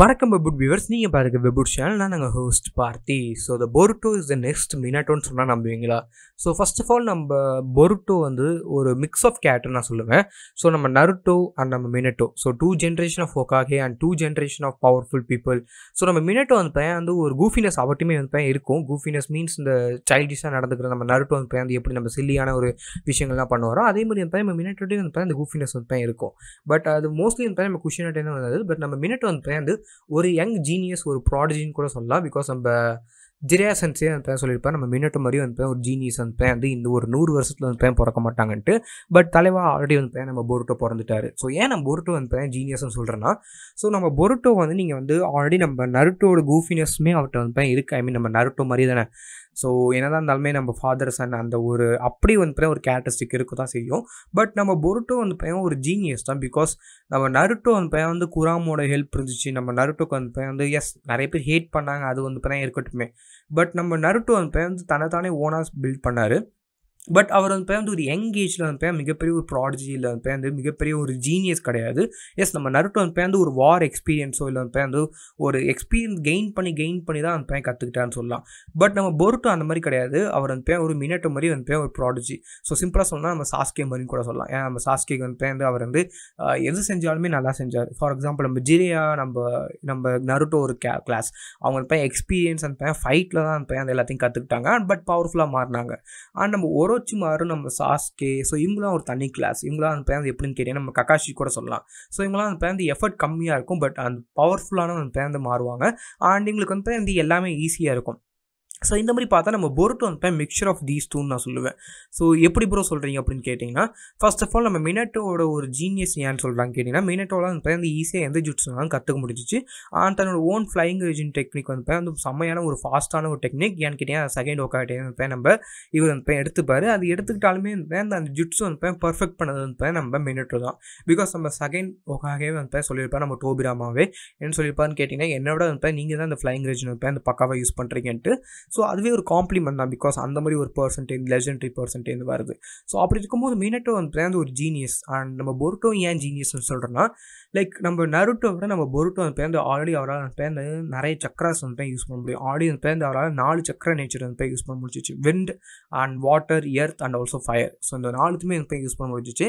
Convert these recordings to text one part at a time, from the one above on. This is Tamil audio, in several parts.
வணக்கம் வெபுட் வியூவர்ஸ் நீங்கள் பாருங்கள் வெபுட் சேனல்னா நாங்கள் ஹோஸ்ட் பார்த்தி so the Boruto is the next மினாட்டோன்னு சொன்னால் நம்புவீங்களா ஸோ ஃபஸ்ட் ஆஃப் ஆல் நம்ம பொருட்டோ வந்து ஒரு மிக்ஸ் ஆஃப் கேரக்டர் நான் சொல்லுவேன் ஸோ நம்ம நருட்டோ அண்ட் நம்ம Minato so two generation of Hokage and two generation of powerful people so நம்ம மினட்டோ வந்து பையன் வந்து ஒரு கூஃபினஸ் அவட்டுமே வந்து பையன் இருக்கும் கூஃபினஸ் மீன்ஸ் இந்த சைல்டிஷாக நடந்துக்கிற நம்ம நருட்டோ வந்து பையன் வந்து எப்படி நம்ம சில்லியான ஒரு விஷயங்கள்லாம் பண்ணுவோம் அதே மாதிரி வந்து நம்ம மினட்டோட்டே வந்து பையன் அந்த கூஃபினஸ் வந்து பையன் இருக்கும் பட் அது மோஸ்ட்லி வந்து பையன் நம்ம குஷினாட்டே தான் வந்தது பட் நம்ம மினட்டோ வந்து பையன் வந்து ஒரு யங் ஜீனியஸ் ஒரு ப்ராடஜின்னு கூட சொல்லலாம் பிகாஸ் நம்ம ஜிரேசன்ஸே அனுப்பேன் சொல்லியிருப்பேன் நம்ம மின்னட்டு மாதிரியும் அனுப்பேன் ஒரு ஜீனியஸ் அனுப்பேன் வந்து இந்த ஒரு நூறு வருஷத்தில் அனுப்பேன் பிறக்க மாட்டாங்கன்ட்டு பட் தலைவா ஆல்ரெடி வந்து நம்ம பொருட்டோ பிறந்துட்டாரு ஸோ ஏன் நம்ம பொருட்டோ வந்து ஜீனியஸ்னு சொல்கிறேன்னா ஸோ நம்ம பொருட்டோ வந்து நீங்கள் வந்து ஆல்ரெடி நம்ம நருட்டோட கூஃபினஸ்மே அவர்கிட்ட வந்து இருக்குது ஐ மீன் நம்ம நருட்டோ மாதிரி தானே ஸோ என்னதான் இருந்தாலுமே நம்ம ஃபாதர் சன் அந்த ஒரு அப்படி வந்து ஒரு கேரக்டரிஸ்டிக் இருக்க தான் செய்யும் பட் நம்ம பொருட்டோ வந்து பையன் ஒரு ஜீனியஸ் தான் பிகாஸ் நம்ம நருட்டோ வந்து பையன் வந்து குராமோட ஹெல்ப் இருந்துச்சு நம்ம நருட்டோக்கு வந்து பையன் வந்து எஸ் நிறைய பேர் ஹேட் பண்ணாங்க அது வந்து பையன் இருக்கட்டுமே பட் நம்ம நருட்டோ அந்த பையன் வந்து தன்னைத்தானே ஓனாக பில்ட் பண்ணார் பட் அவர் வந்து பையன் வந்து ஒரு யங் ஏஜில் வந்து பையன் மிகப்பெரிய ஒரு ப்ராடஜி இல்லை வந்து பையன் வந்து மிகப்பெரிய ஒரு ஜீனியஸ் கிடையாது எஸ் நம்ம நருட்டோ வந்து பையன் வந்து ஒரு வார் எக்ஸ்பீரியன்ஸோ இல்லை வந்து பையன் வந்து ஒரு எக்ஸ்பீரியன்ஸ் கெயின் பண்ணி கெயின் பண்ணி தான் அந்த பையன் கற்றுக்கிட்டான்னு சொல்லலாம் பட் நம்ம பொருட்டோ அந்த மாதிரி கிடையாது அவர் வந்து பையன் ஒரு மினட்டோ மாதிரி வந்து பையன் ஒரு ப்ராடஜி ஸோ சிம்பிளாக சொன்னால் நம்ம சாஸ்கே மாதிரின்னு கூட சொல்லலாம் ஏன்னா நம்ம சாஸ்கே வந்து பையன் வந்து அவர் வந்து எது செஞ்சாலுமே நல்லா செஞ்சார் ஃபார் எக்ஸாம்பிள் நம்ம ஜிரியா நம்ம நம்ம நருட்டோ ஒரு கே கிளாஸ் அவங்க பையன் எக்ஸ்பீரியன்ஸ் அந்த பையன் ஃபைட்டில் தான் அந்த பையன் அந்த எல்லாத்தையும் கற்றுக்கிட்டாங்க பட் பவர்ஃபுல்லாக மாறினாங்க ஆனால் நம்ம ஒரு மாறும் நம்ம சாஸ்கே ஸோ இவங்களாம் ஒரு தனி கிளாஸ் இவங்களாம் அந்த பேருந்து எப்படின்னு கேட்டிங்கன்னா நம்ம கக்காஷி கூட சொல்லலாம் ஸோ இவங்களாம் அந்த பேருந்து எஃபர்ட் கம்மியாக இருக்கும் பட் அந்த பவர்ஃபுல்லான அந்த பேருந்து மாறுவாங்க அண்ட் இவங்களுக்கு வந்து பேருந்து எல்லாமே ஈஸியாக இருக்கும் ஸோ இந்த மாதிரி பார்த்தா நம்ம பொருட் வந்து மிக்சர் ஆஃப் தீஸ் டூன்னு நான் சொல்லுவேன் ஸோ எப்படி ப்ரோ சொல்கிறீங்க அப்படின்னு கேட்டிங்கன்னா ஃபர்ஸ்ட் ஆஃப் ஆல் நம்ம மினட்டோட ஒரு ஜீனியஸ் ஏன்னு சொல்கிறாங்க கேட்டிங்கன்னா மினட்டோவில் வந்து ஈஸியாக எந்த ஜூட்ஸ்னாலும் கற்றுக்க முடிஞ்சிச்சு ஆன் தன்னோட ஓன் ஃப்ளைங் ரிஜின் டெக்னிக் வந்து வந்து செம்மையான ஒரு ஃபாஸ்ட்டான ஒரு டெக்னிக் ஏன்னு கேட்டிங்கன்னா செகண்ட் ஒக்காட்டே இருப்பேன் நம்ம இவர் வந்து எடுத்துப்பார் அது எடுத்துக்கிட்டாலுமே அந்த அந்த ஜுட்ஸ் வந்து பர்ஃபெக்ட் பண்ணது வந்து நம்ம மினட்டோ தான் பிகாஸ் நம்ம செகண்ட் ஒக்காகவே வந்து சொல்லியிருப்பார் நம்ம டோபிராமாவே என்ன சொல்லியிருப்பான்னு கேட்டிங்கன்னா என்னோட வந்து நீங்கள் தான் அந்த ஃப்ளைங் ரிஜின் வந்து அந்த பக்காவாக யூஸ் பண்ணுறீங்கன்ட்டு ஸோ அதுவே ஒரு காம்ப்ளிமெண்ட் தான் பிகாஸ் அந்த மாதிரி ஒரு பர்சன்டேஜ் லெஜண்டரி பர்சன்டேஜ் வருது ஸோ அப்படி இருக்கும்போது மீனட்டோ வந்து ஒரு ஜீனியஸ் அண்ட் நம்ம பொருட்டோ ஏன் ஜீனியஸ்னு சொல்கிறோன்னா லைக் நம்ம நருட்டோ விட நம்ம பொருட்டோ அந்த பேருந்து ஆல்ரெடி அவரால் அந்த பேருந்து நிறைய சக்கராஸ் வந்து யூஸ் பண்ண முடியும் ஆல்ரெடி அந்த பேருந்து அவரால் நாலு சக்கர நேச்சர் வந்து யூஸ் பண்ண முடிச்சிச்சு wind and water earth and also fire so இந்த நாலுத்துமே வந்து யூஸ் பண்ண முடிஞ்சிச்சு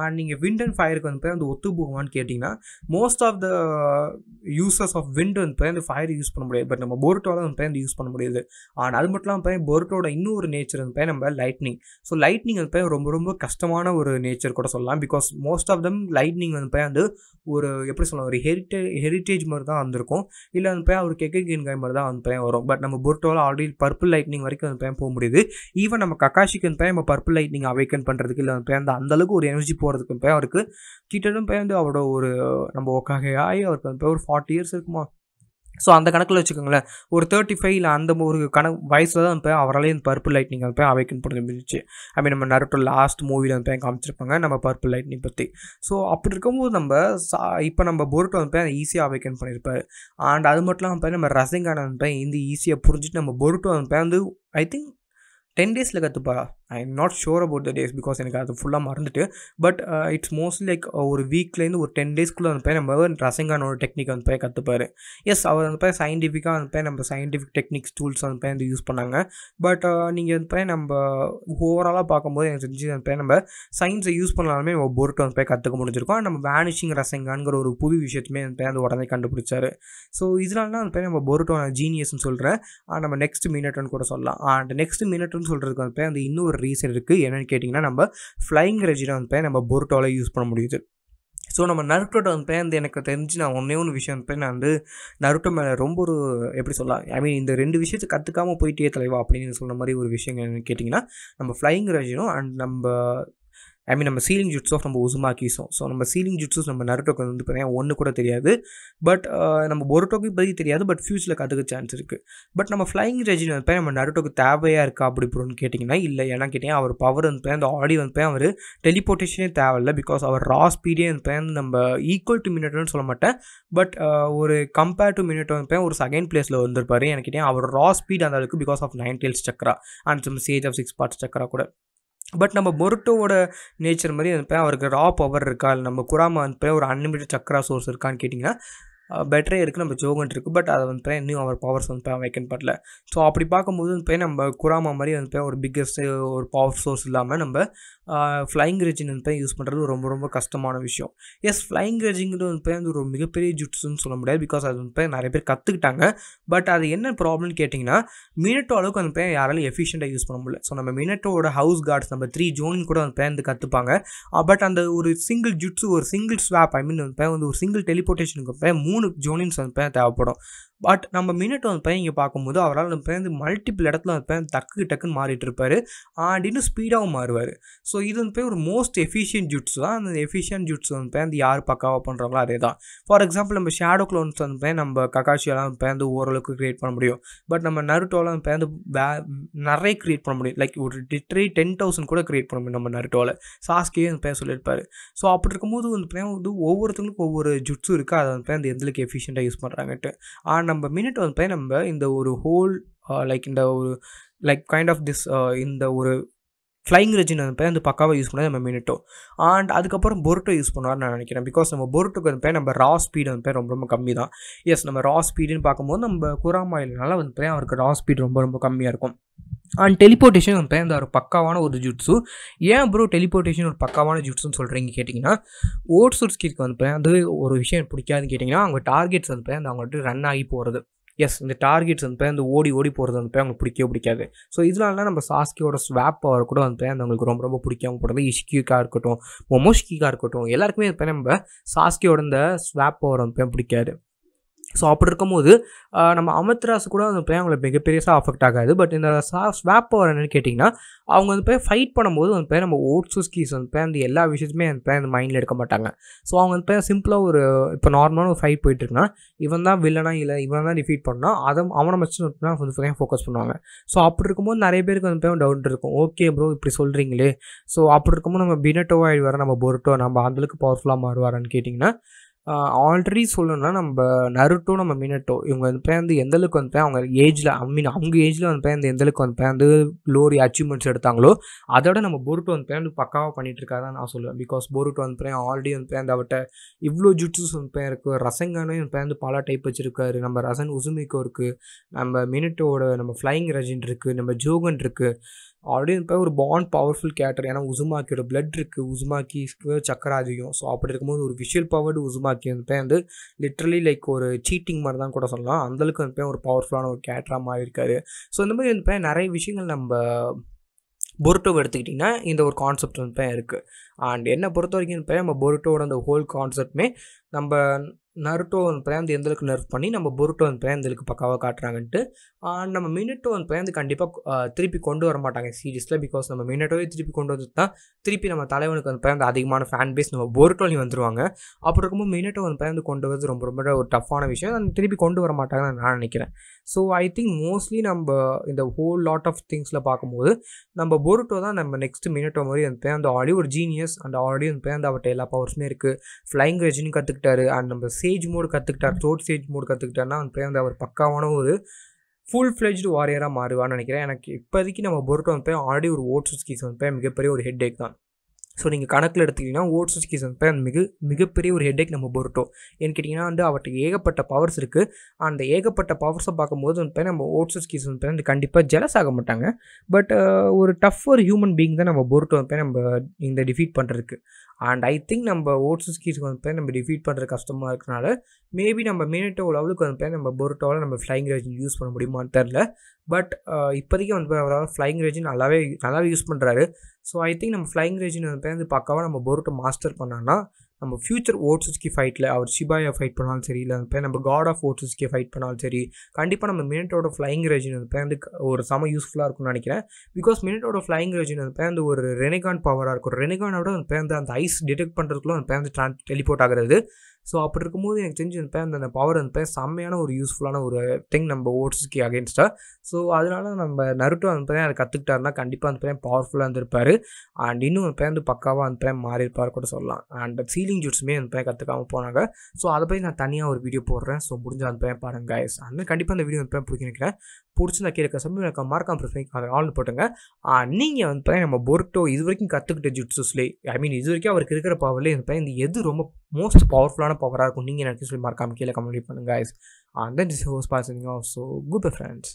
அண்ட் நீங்கள் விண்ட் அண்ட் ஃபயருக்கு வந்து பேர் அந்த ஒத்து போகுமான்னு கேட்டிங்கன்னா most of the uses of wind வந்து பேர் ஃபயர் யூஸ் பண்ண முடியாது பட் நம்ம பொருட்டோட அந்த பேருந்து யூஸ் பண்ண முடியாது அண்ட் அது மட்டும் இல்லாமல் பொருட்டோட இன்னொரு நேச்சர் வந்து பேர் நம்ம லைட்னிங் ஸோ லைட்னிங் வந்து பேர் ரொம்ப ரொம்ப கஷ்டமான ஒரு நேச்சர் கூட சொல்லலாம் because most of them lightning வந்து வந்து ஒரு எப்படி சொல்லலாம் ஒரு ஹெரிட்டே ஹெரிட்டேஜ் மாதிரி தான் வந்திருக்கும் இல்லை அந்த பையன் ஒரு கெக்கே கின்காய் மாதிரி தான் அந்த பையன் வரும் பட் நம்ம பொருட்டோவில் ஆல்ரெடி பர்பிள் லைட்னிங் வரைக்கும் அந்த பையன் போக முடியுது ஈவன் நம்ம கக்காஷிக்கு அந்த பையன் நம்ம பர்பிள் லைட்னிங் அவைக்கன் பண்ணுறதுக்கு இல்லை அந்த பையன் அந்த அந்தளவுக்கு ஒரு எனர்ஜி போகிறதுக்கு பையன் இருக்குது கிட்டத்தட்ட பையன் வந்து அவரோட ஒரு நம்ம ஒக்காகையாகி அவருக்கு அந்த பையன் ஒரு ஃபார்ட்டி இயர்ஸ் இருக்குமா ஸோ அந்த கணக்கில் வச்சுக்கோங்களேன் ஒரு தேர்ட்டி ஃபைவ் இல்லை அந்த ஒரு கணக்கு வயசில் தான் இப்போ அவராலே இந்த பர்பிள் லைட்னிங் அந்த அவைக்கன் படம் இருந்துச்சு ஐ மீன் நம்ம நரட்டோ லாஸ்ட் மூவியில் இப்போ காமிச்சிருப்பாங்க நம்ம பர்பிள் லைட்னிங் பற்றி ஸோ அப்படி இருக்கும்போது நம்ம சா இப்போ நம்ம போர்ட்டோ வந்து ஈஸியாக அவைக்கன் பண்ணியிருப்பார் அண்ட் அது மட்டும் இல்லாமல் நம்ம ரசிங்கான வந்து இந்த ஈஸியாக புரிஞ்சுட்டு நம்ம பொருட்டோ வந்து ஐ திங்க் டென் டேஸில் கற்றுப்பாரா I am not sure about the days because எனக்கு அது ஃபுல்லாக மறந்துட்டு பட் இட்ஸ் மோஸ்ட்லி லைக் ஒரு வீக்லேருந்து ஒரு டென் டேஸ்க்குள்ளே அந்த பையன் நம்ம ரசங்கானோட டெக்னிக் வந்து போய் கற்றுப்பார் எஸ் அவர் அந்த பையன் சயின்டிஃபிக்காக அந்த பையன் நம்ம சயின்டிஃபிக் டெக்னிக்ஸ் டூல்ஸ் அந்த பையன் வந்து யூஸ் பண்ணாங்க பட் நீங்கள் அந்த பையன் நம்ம ஓவராலாக பார்க்கும்போது எனக்கு தெரிஞ்சு அந்த பையன் நம்ம சயின்ஸை யூஸ் பண்ணாலுமே நம்ம பொருட்டு வந்து போய் கற்றுக்க முடிஞ்சிருக்கோம் நம்ம வேனிஷிங் ரசங்கான்கிற ஒரு புது விஷயத்துமே அந்த பையன் வந்து உடனே கண்டுபிடிச்சார் ஸோ இதனால தான் அந்த பையன் நம்ம பொருட்டோ ஜீனியஸ்னு சொல்கிறேன் நம்ம நெக்ஸ்ட் மினட்னு கூட சொல்லலாம் அந்த நெக்ஸ்ட் மினட்னு சொல்கிறதுக்கு அந்த பையன் அந்த இன்னொரு ஒரு ரீசன் இருக்குது என்னென்னு கேட்டிங்கன்னா நம்ம ஃப்ளைங் ரெஜினா வந்து நம்ம பொருட்டோவில் யூஸ் பண்ண முடியுது ஸோ நம்ம நருட்டோட வந்து வந்து எனக்கு தெரிஞ்சு நான் ஒன்றே ஒன்று விஷயம் வந்து நான் வந்து நருட்டோ மேலே ரொம்ப ஒரு எப்படி சொல்லலாம் ஐ மீன் இந்த ரெண்டு விஷயத்தை கற்றுக்காமல் போயிட்டே தலைவா அப்படின்னு சொன்ன மாதிரி ஒரு விஷயம் என்னென்னு கேட்டிங்கன்னா நம்ம ஃப்ளைங் ரெஜினும் அண்ட் நம்ம ஐ மீன் நம்ம சீலிங் ஜுட்ஸ் ஆஃப் நம்ம உசுமாக்கிஸும் ஸோ நம்ம சீலிங் ஜுட்ஸஸ் நம்ம நருட்டோக்கு வந்து பார்த்தீங்கன்னா ஒன்று கூட தெரியாது பட் uh, நம்ம பொருட்டோக்கு பற்றி தெரியாது பட் ஃபியூச்சரில் கற்றுக்க சான்ஸ் இருக்குது பட் நம்ம ஃப்ளையிங் ரெஜின் வந்து நம்ம நருட்டோக்கு தேவையாக இருக்கா அப்படி இப்படின்னு கேட்டிங்கன்னா இல்லை ஏன்னா கேட்டிங்கன்னா அவர் பவர் வந்து அந்த ஆடியோ வந்து அவர் டெலிபோர்ட்டேஷனே தேவையில்லை பிகாஸ் அவர் ரா ஸ்பீடே வந்து நம்ம ஈக்குவல் டு மினிட்னு சொல்ல மாட்டேன் பட் uh, ஒரு கம்பேர் டு மினிட் வந்து ஒரு செகண்ட் பிளேஸில் வந்திருப்பார் எனக்கு கேட்டிங்கன்னா அவர் ரா ஸ்பீட் அந்த அளவுக்கு because of nine tails chakra and some sage of six parts chakra கூட பட் நம்ம பொருட்டோவோட நேச்சர் மாதிரி அனுப்ப அவருக்கு ரா பவர் இருக்கா இல்லை நம்ம குராமா அனுப்ப ஒரு அன்லிமிட்டட் சக்ரா சோர்ஸ் இருக்கான்னு கேட்டிங்கன்னா பெட்டரே இருக்குது நம்ம ஜோகன் இருக்குது பட் அதை வந்து இன்னும் அவர் பவர்ஸ் வந்து வைக்கன் பண்ணல ஸோ அப்படி பார்க்கும்போது வந்து நம்ம குராமா மாதிரி வந்து ஒரு பிக்கஸ்ட் ஒரு பவர் சோர்ஸ் இல்லாமல் நம்ம ஃப்ளைங் ரெஜின் வந்து யூஸ் பண்ணுறது ரொம்ப ரொம்ப கஷ்டமான விஷயம் எஸ் ஃப்ளைங் ரெஜிங்கிறது வந்து வந்து ஒரு மிகப்பெரிய ஜுட்ஸுன்னு சொல்ல முடியாது பிகாஸ் அது வந்து நிறைய பேர் கற்றுக்கிட்டாங்க பட் அது என்ன ப்ராப்ளம்னு கேட்டிங்கன்னா மினட்டோ அளவுக்கு அந்த பேர் யாராலும் எஃபிஷியண்ட்டாக யூஸ் பண்ண முடியல ஸோ நம்ம மினட்டோட ஹவுஸ் கார்ட்ஸ் நம்ம த்ரீ ஜோனிங் கூட அந்த பேர் வந்து கற்றுப்பாங்க பட் அந்த ஒரு சிங்கிள் ஜுட்ஸு ஒரு சிங்கிள் ஸ்வாப் ஐ மீன் வந்து ஒரு சிங்கிள் டெலிபோர்ட்டேஷனுக்கு மூணு மூணு ஜோனின்ஸ் வந்து தேவைப்படும் பட் நம்ம மினிட் அந்த பையன் இங்கே பார்க்கும்போது அவரால் அந்த பையன் மல்டிபிள் இடத்துல அந்த பையன் டக்கு டக்குன்னு மாறிட்டு இருப்பார் ஆடின்னு ஸ்பீடாகவும் மாறுவார் ஸோ இது வந்து ஒரு மோஸ்ட் எஃபிஷியன்ட் ஜூட்ஸ் தான் அந்த எஃபிஷியன்ட் ஜூட்ஸ் வந்து பையன் யார் பக்காவாக பண்ணுறாங்களோ அதே தான் ஃபார் எக்ஸாம்பிள் நம்ம ஷேடோ க்ளோன்ஸ் வந்து பையன் நம்ம ககாஷியெல்லாம் பயந்து ஓரளவுக்கு க்ரியேட் பண்ண முடியும் பட் நம்ம வந்து பயந்து நிறைய க்ரியேட் பண்ண முடியும் லைக் ஒரு டிட்ரி டென் தௌசண்ட் கூட க்ரியேட் பண்ண முடியும் நம்ம நருட்டோவில் சாஸ்கே அந்த பேர் சொல்லியிருப்பார் ஸோ அப்படி இருக்கும்போது வந்து வந்து ஒவ்வொருத்தங்களுக்கும் ஒவ்வொரு ஜுட்ஸும் இருக்குது அதை வந்து அந்த எந்தளவுக்கு எஃபிஷியண்ட்டாக யூஸ் பண்ணுறாங்கட்டு ஆனால் நம்ம மினிட் வந்து போய் நம்ம இந்த ஒரு ஹோல் லைக் இந்த ஒரு லைக் கைண்ட் ஆஃப் திஸ் இந்த ஒரு ஃப்ளைங் ரெஜின் வந்து அந்த பக்காவாக யூஸ் பண்ணால் நம்ம மினிட்டோ அண்ட் அதுக்கப்புறம் பொருட்டோ யூஸ் பண்ணுவார்னு நான் நினைக்கிறேன் பிகாஸ் நம்ம பொருட்டுக்கு வந்து நம்ம ரா ஸ்பீடு வந்து ரொம்ப ரொம்ப கம்மி தான் எஸ் நம்ம ரா ஸ்பீடுன்னு பார்க்கும்போது நம்ம குராமாயிலனால வந்து அவருக்கு ரா ஸ்பீடு ரொம்ப ரொம்ப கம்மியாக இருக்கும் அண்ட் டெலிபோர்ட்டேஷன் இப்போ இந்த ஒரு பக்காவான ஒரு ஜூட்ஸு ஏன் ப்ரோ டெலிபோர்ட்டேஷன் ஒரு பக்காவான ஜுட்ஸுன்னு சொல்கிறீங்க கேட்டிங்கன்னா ஓட்ஸுட்ஸ்கிற்கு வந்து அது ஒரு விஷயம் பிடிக்காதுன்னு கேட்டிங்கன்னா அவங்க டார்கெட்ஸ் வந்து அந்த அவங்கள்ட்ட ரன் ஆகி போகிறது எஸ் இந்த டார்கெட்ஸ் வந்து இந்த ஓடி ஓடி போகிறது வந்து அவங்களுக்கு பிடிக்கவே பிடிக்காது ஸோ இதனால நம்ம சாஸ்கியோட ஸ்வாப் பவர் கூட வந்து அவங்களுக்கு ரொம்ப ரொம்ப பிடிக்காம போடுறது இஷ்கியூக்காக இருக்கட்டும் மொமோஷ்கிக்காக இருக்கட்டும் எல்லாருக்குமே இப்போ நம்ம சாஸ்கியோட இந்த ஸ்வாப் பவர் வந்து பிடிக்காது ஸோ அப்படி இருக்கும்போது நம்ம அமித்ராஸ் கூட அந்த போய் அவங்களை மிகப்பெரியசாக அஃபெக்ட் ஆகாது பட் இந்த ஸ்வாப் பவர் என்னென்னு கேட்டிங்கன்னா அவங்க வந்து போய் ஃபைட் பண்ணும்போது அந்த பேர் நம்ம ஓட்ஸு ஸ்கீஸ் அந்த போய் அந்த எல்லா விஷயத்துமே அந்த பேர் அந்த மைண்டில் எடுக்க மாட்டாங்க ஸோ அவங்க வந்து போய் சிம்பிளாக ஒரு இப்போ நார்மலான ஒரு ஃபைட் போயிட்டுருக்குன்னா இவன் தான் வில்லனா இல்லை இவன் தான் டிஃபீட் பண்ணால் அதை அவனை மச்சு தான் வந்து பையன் ஃபோக்கஸ் பண்ணுவாங்க ஸோ அப்படி இருக்கும்போது நிறைய பேருக்கு வந்து போய் டவுட் இருக்கும் ஓகே ப்ரோ இப்படி சொல்கிறீங்களே ஸோ அப்படி இருக்கும்போது நம்ம பினட்டோவாக ஆகிடுவார் நம்ம பொருட்டோ நம்ம அந்தளவுக்கு பவர்ஃபுல்லாக மாறுவாரான்னு கேட்டிங்கன்னா ஆல்ரெடி சொல்லணும்னா நம்ம நருட்டோ நம்ம மினட்டோ இவங்க வந்து பேர் வந்து எந்தளவுக்கு வந்து அவங்க ஏஜில் ஐ மீன் அவங்க ஏஜில் வந்து பேர் எந்தளவுக்கு வந்து பேர் வந்து க்ளோரி அச்சீவ்மெண்ட்ஸ் எடுத்தாங்களோ அதோட நம்ம போருட்டோ வந்து பேர் பக்காவாக பண்ணிட்டு தான் நான் சொல்லுவேன் பிகாஸ் போருட்டோ வந்து பேர் ஆல்ரெடி வந்து பேர் அவட்ட இவ்வளோ ஜுட்ஸஸ் வந்து பேர் இருக்குது ரசங்கானே வந்து பேர் வந்து பல டைப் வச்சுருக்காரு நம்ம ரசன் உசுமிக்கோ இருக்குது நம்ம மினட்டோட நம்ம ஃப்ளைங் ரஜின் இருக்குது நம்ம ஜோகன் இருக்குது ஆல்ரெடி இப்போ ஒரு பாண்ட் பவர்ஃபுல் கேரக்டர் ஏன்னா உசுமாக்கியோட பிளட் இருக்குது உசுமாக்கி சக்கர அதிகம் ஸோ அப்படி இருக்கும்போது ஒரு விஷுவல் பவர்டு உசுமாக்கி வந்து வந்து லிட்ரலி லைக் ஒரு சீட்டிங் மாதிரி தான் கூட சொல்லலாம் அந்தளவுக்கு வந்து ஒரு பவர்ஃபுல்லான ஒரு கேரக்டராக மாதிரி இருக்காரு ஸோ இந்த மாதிரி வந்து நிறைய விஷயங்கள் நம்ம பொருட்டோ எடுத்துக்கிட்டிங்கன்னா இந்த ஒரு கான்செப்ட் வந்து இருக்குது அண்ட் என்னை பொறுத்த வரைக்கும் இப்போ நம்ம பொருட்டோட அந்த ஹோல் கான்செப்ட்மே நம்ம நருட்டோ ஒன் எந்தளவுக்கு நர்வ் பண்ணி நம்ம புருட்டோ ஒன் பிரேந்தலுக்கு பக்காவாக காட்டுறாங்கன்ட்டு நம்ம மினிட்டோ ஒன் கண்டிப்பாக திருப்பி கொண்டு வர மாட்டாங்க சீரீஸில் பிகாஸ் நம்ம மினிட்டோவே திருப்பி கொண்டு வந்து தான் திருப்பி நம்ம தலைவனுக்கு அந்த பிறந்த அதிகமான ஃபேன் பேஸ் நம்ம புருட்டோலையும் வந்துருவாங்க அப்புறம் இருக்கும்போது மினிட்டோ பிறந்து கொண்டு வந்து ரொம்ப ரொம்ப ஒரு டஃப்பான விஷயம் அந்த திருப்பி கொண்டு வர மாட்டாங்கன்னு நான் நினைக்கிறேன் ஸோ ஐ திங்க் மோஸ்ட்லி நம்ம இந்த ஹோல் லாட் ஆஃப் திங்ஸில் பார்க்கும்போது நம்ம புருட்டோ தான் நம்ம நெக்ஸ்ட் மினிட்டோ மாதிரி அந்த பிறந்த ஆடி ஒரு ஜீனியஸ் அண்ட் ஆல்ரெடி அந்த பிறந்த அவட்ட எல்லா பவர்ஸுமே இருக்குது ஃப்ளைங் ரேஜின்னு கற்றுக்கிட்டாரு அண்ட் நம்ம சேஜ் மோடு கற்றுக்கிட்டார் தோட் சேஜ் மோடு கற்றுக்கிட்டார்னா வந்து போய் வந்து அவர் பக்காவான ஒரு ஃபுல் ஃப்ளெஜ்டு வாரியராக மாறுவான்னு நினைக்கிறேன் எனக்கு இப்போதைக்கு நம்ம பொருட்டோ வந்து போய் ஆல்ரெடி ஒரு ஓட் சுஸ்கிஸ் வந்து போய் மிகப்பெரிய ஒரு ஹெட் ஏக் தான் ஸோ நீங்கள் கணக்கில் எடுத்துக்கிட்டிங்கன்னா ஓட் சுஸ்கிஸ் வந்து மிக மிகப்பெரிய ஒரு ஹெட்டேக் நம்ம பொருட்டோம் ஏன்னு கேட்டிங்கன்னா வந்து அவர்கிட்ட ஏகப்பட்ட பவர்ஸ் இருக்குது அந்த ஏகப்பட்ட பவர்ஸை பார்க்கும்போது வந்து நம்ம ஓட் சுஸ்கிஸ் வந்து கண்டிப்பாக ஜெலஸ் ஆக மாட்டாங்க பட் ஒரு டஃப் ஒரு ஹியூமன் பீயிங் தான் நம்ம பொருட்டோ வந்து நம்ம இந்த டிஃபீட் பண்ணுறதுக்கு அண்ட் ஐ திங்க் நம்ம ஸ்கீஸ்க்கு வந்து பேர் நம்ம டிஃபீட் பண்ணுற கஷ்டமாக இருக்கனால மேபி நம்ம மினிட்டோ லெவலுக்கு வந்து பேர் நம்ம பொருட்டோவில் நம்ம ஃப்ளைங் ரேஜின் யூஸ் பண்ண முடியுமான்னு தெரில பட் இப்போதைக்கு வந்து அவரால் ஃப்ளைங் ரேஜின் நல்லாவே நல்லாவே யூஸ் பண்ணுறாரு ஸோ ஐ திங்க் நம்ம ஃப்ளைங் ரேஜின் வந்து பேர் வந்து பக்காவாக நம்ம பொருட்டை மாஸ்டர் பண்ணோன்னா நம்ம ஃபியூச்சர் ஓட்ஸுஸ்கி ஃபைட்டில் அவர் சிபாயை ஃபைட் பண்ணாலும் சரி இல்லை பேர் நம்ம காட் ஆஃப் ஓட்ஸுஸ்கி ஃபைட் பண்ணாலும் சரி கண்டிப்பாக நம்ம மினட்டோட ஃப்ளைங் ரேஜின் அந்த பேருந்து ஒரு செம யூஸ்ஃபுல்லாக இருக்கும்னு நினைக்கிறேன் பிகாஸ் மினிட்டோட ஃப்ளைங் ரேஜின் அந்த பேருந்து வந்து ஒரு ரெனிகான் பவராக இருக்கும் ரெனிகானோட அந்த பேருந்து அந்த ஐஸ் டிடெக்ட் பண்ணுறதுக்குள்ள அந்த பேருந்து வந்து டெலிபோர்ட் ஆகிறது ஸோ அப்படி இருக்கும்போது எனக்கு தெரிஞ்சு அந்த பேர் அந்த பவர் அந்த பேர் செம்மையான ஒரு யூஸ்ஃபுல்லான ஒரு திங் நம்ம ஓட்ஸுக்கு அகேன்ஸ்டாக ஸோ அதனால நம்ம நருட்டோ அந்த பேர் அதை கற்றுக்கிட்டாருன்னா கண்டிப்பாக அந்த பேன் பவர்ஃபுல்லாக இருந்திருப்பார் அண்ட் இன்னும் அந்த பேர் வந்து பக்காவாக அந்த பேர் மாறி இருப்பார் கூட சொல்லலாம் அண்ட் சீலிங் ஜூட்ஸுமே அந்த பையன் கற்றுக்காமல் போனாங்க ஸோ அதை பற்றி நான் தனியாக ஒரு வீடியோ போடுறேன் ஸோ முடிஞ்ச அந்த பேன் பாருங்க கைஸ் அந்த கண்டிப்பாக அந்த வீடியோ அந்த பேர் பிடிக்க நினைக்கிறேன் பிடிச்சிருந்தா கீழே சப்மிட் எனக்கு மறக்காம ப்ரிஃபரிங் அதை ஆள் போட்டுங்க நீங்கள் வந்து பார்த்தீங்கன்னா நம்ம பொருட்டோ இது வரைக்கும் கற்றுக்கிட்ட ஜுட்ஸுஸ்லே ஐ மீன் இது வரைக்கும் அவருக்கு இருக்கிற பவர்லேயே வந்து இந்த எது ரொம்ப மோஸ்ட் பவர்ஃபுல்லான பவராக இருக்கும் நீங்கள் எனக்கு சொல்லி மறக்காம கீழே கம்யூனிட் பண்ணுங்க அண்ட் தென் திஸ் ஹோஸ் பாஸ் ஸோ குட் ஃப்ரெண்ட்ஸ்